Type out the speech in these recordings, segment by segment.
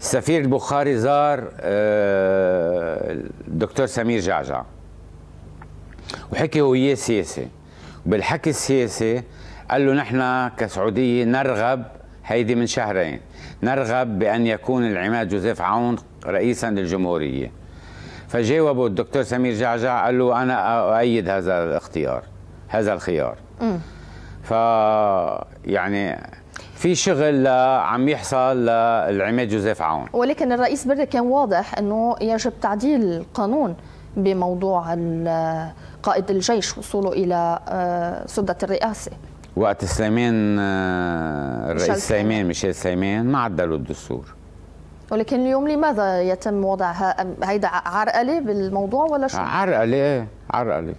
السفير البخاري زار الدكتور آه، سمير جعجع وحكي هو وياه سياسي وبالحكي السياسي قال له نحن كسعوديه نرغب هيدي من شهرين نرغب بان يكون العماد جوزيف عون رئيسا للجمهوريه فجاوبه الدكتور سمير جعجع قال له انا اؤيد هذا الاختيار هذا الخيار م. ف يعني في شغل عم يحصل للعماد جوزيف عون ولكن الرئيس بري كان واضح انه يجب تعديل القانون بموضوع قائد الجيش وصوله الى آه، سده الرئاسه وقت سليمان آه، الرئيس سليمان ميشيل سليمان ما عدلوا الدستور ولكن اليوم لماذا يتم وضع هيدا عرقله بالموضوع ولا شو؟ عرقله عرقله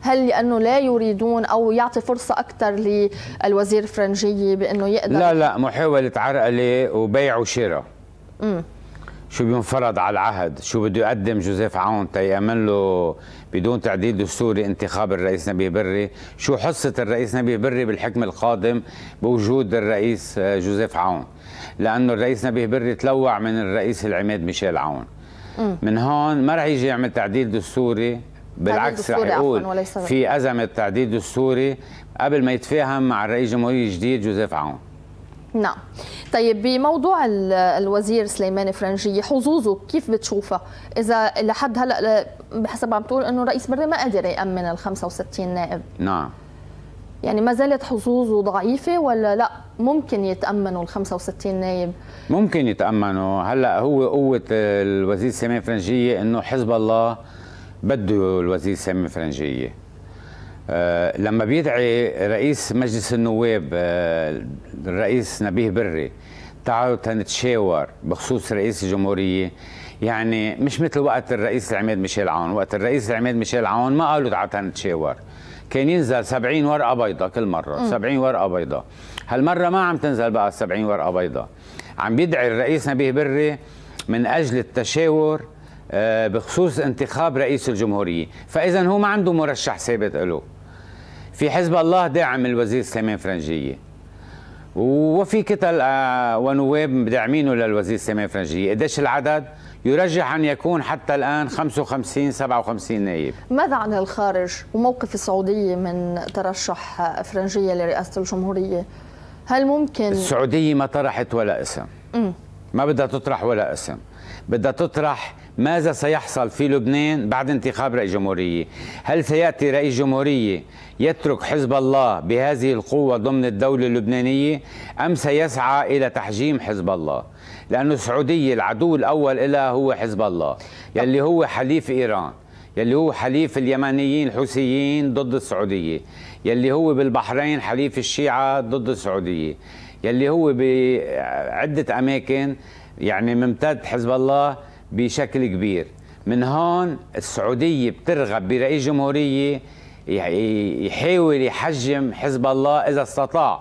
هل لانه لا يريدون او يعطي فرصه اكثر للوزير فرنجيه بانه يقدر لا لا محاوله عرقله وبيع وشراء شو بينفرض على العهد شو بده يقدم جوزيف عون تيأمن له بدون تعديل دستوري انتخاب الرئيس نبيه بري شو حصة الرئيس نبيه بري بالحكم القادم بوجود الرئيس جوزيف عون لأنه الرئيس نبيه بري تلوع من الرئيس العماد ميشيل عون من هون ما رح يجي يعمل تعديل دستوري بالعكس رح يقول في أزمة تعديل السوري قبل ما يتفاهم مع الرئيس الجمهوري الجديد جوزيف عون نعم طيب بموضوع الوزير سليمان فرنجي حظوظه كيف بتشوفها اذا لحد هلا بحسب عم تقول انه رئيس بري ما قادر يامن ال 65 نائب نعم يعني ما زالت حظوظه ضعيفه ولا لا ممكن يتامنوا ال 65 نائب ممكن يتامنوا هلا هو قوه الوزير سليمان فرنجي انه حزب الله بده الوزير سامي فرنجيه آه، لما بيدعي رئيس مجلس النواب آه، الرئيس نبيه بري تعالوا تنتشاور بخصوص رئيس الجمهوريه يعني مش مثل وقت الرئيس العماد ميشيل عون وقت الرئيس العماد ميشيل عون ما قالوا تعالوا تنتشاور كان ينزل 70 ورقه بيضاء كل مره م. 70 ورقه بيضاء هالمره ما عم تنزل بقى 70 ورقه بيضاء عم بيدعي الرئيس نبيه بري من اجل التشاور آه، بخصوص انتخاب رئيس الجمهورية فإذا هو ما عنده مرشح ثابت له في حزب الله داعم الوزير سليمان فرنجية وفي كتل آه، ونواب داعمينه للوزير سليمان فرنجية قديش العدد؟ يرجح أن يكون حتى الآن 55 57 نائب ماذا عن الخارج وموقف السعودية من ترشح فرنجية لرئاسة الجمهورية هل ممكن السعودية ما طرحت ولا اسم ما بدها تطرح ولا اسم بدها تطرح ماذا سيحصل في لبنان بعد انتخاب رئيس جمهورية هل سيأتي رئيس جمهورية يترك حزب الله بهذه القوة ضمن الدولة اللبنانية أم سيسعى إلى تحجيم حزب الله لأن السعودية العدو الأول لها هو حزب الله يلي هو حليف إيران يلي هو حليف اليمنيين الحوثيين ضد السعودية يلي هو بالبحرين حليف الشيعة ضد السعودية يلي هو بعدة أماكن يعني ممتد حزب الله بشكل كبير من هون السعودية بترغب برئيس جمهورية يحاول يحجم حزب الله إذا استطاع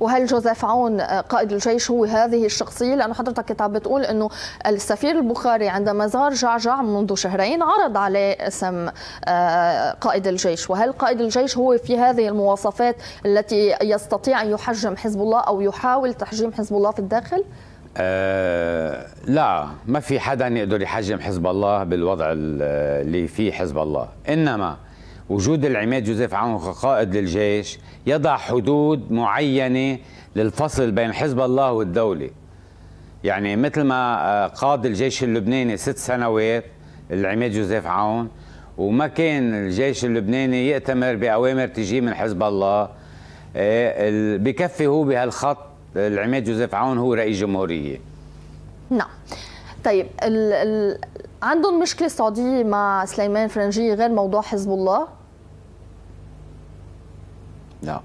وهل جوزيف عون آه، قائد الجيش هو هذه الشخصية لأنه حضرتك كنت عم بتقول أنه السفير البخاري عندما زار جعجع منذ شهرين عرض عليه اسم آه، قائد الجيش وهل قائد الجيش هو في هذه المواصفات التي يستطيع أن يحجم حزب الله أو يحاول تحجيم حزب الله في الداخل؟ آه لا ما في حدا يقدر يحجم حزب الله بالوضع اللي فيه حزب الله انما وجود العماد جوزيف عون كقائد للجيش يضع حدود معينه للفصل بين حزب الله والدوله يعني مثل ما آه، قاد الجيش اللبناني ست سنوات العماد جوزيف عون وما كان الجيش اللبناني يأتمر بأوامر تجي من حزب الله آه، بكفي هو بهالخط العماد جوزيف عون هو رئيس جمهوريه نعم طيب ال... ال... عندهم مشكله السعوديه مع سليمان فرنجي غير موضوع حزب الله لا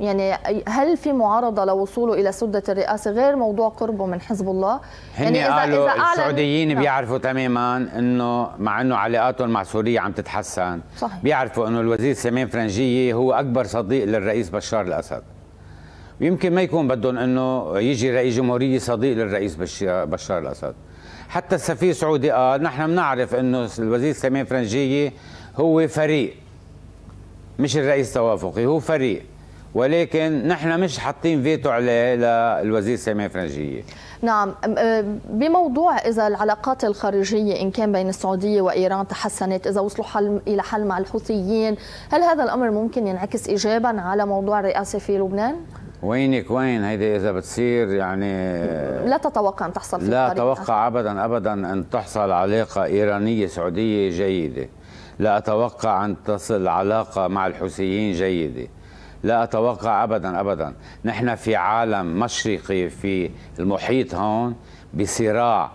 يعني هل في معارضه لوصوله الى سده الرئاسه غير موضوع قربه من حزب الله؟ يعني اذا قالوا اذا السعوديين أعلن... نعم. بيعرفوا تماما انه مع انه علاقاتهم مع سوريا عم تتحسن صحيح. بيعرفوا انه الوزير سليمان فرنجيه هو اكبر صديق للرئيس بشار الاسد ويمكن ما يكون بدهم انه يجي رئيس جمهوريه صديق للرئيس بشار الاسد حتى السفير السعودي قال نحن بنعرف انه الوزير سمير فرنجيه هو فريق مش الرئيس توافقي هو فريق ولكن نحن مش حاطين فيتو عليه للوزير سمير فرنجيه نعم بموضوع اذا العلاقات الخارجيه ان كان بين السعوديه وايران تحسنت اذا وصلوا حل الى حل مع الحوثيين هل هذا الامر ممكن ينعكس ايجابا على موضوع الرئاسه في لبنان وينك وين هيدي اذا بتصير يعني لا تتوقع ان تحصل في لا اتوقع ابدا ابدا ان تحصل علاقه ايرانيه سعوديه جيده لا اتوقع ان تصل علاقه مع الحوثيين جيده لا اتوقع ابدا ابدا نحن في عالم مشرقي في المحيط هون بصراع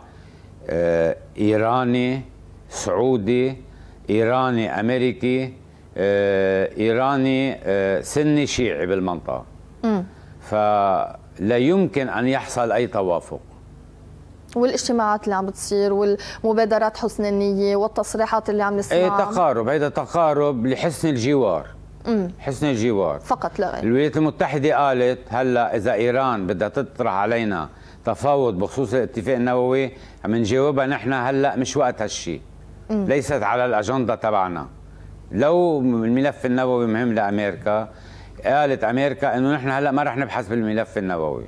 آه، ايراني سعودي ايراني امريكي آه، ايراني آه، سني شيعي بالمنطقه فلا يمكن أن يحصل أي توافق والاجتماعات اللي عم بتصير والمبادرات حسن النية والتصريحات اللي عم نسمعها ايه تقارب هيدا تقارب لحسن الجوار مم. حسن الجوار فقط لا غير الولايات المتحدة قالت هلا إذا إيران بدها تطرح علينا تفاوض بخصوص الاتفاق النووي عم نجاوبها نحن هلا مش وقت هالشيء ليست على الأجندة تبعنا لو الملف النووي مهم لأمريكا قالت امريكا انه نحن هلا ما رح نبحث بالملف النووي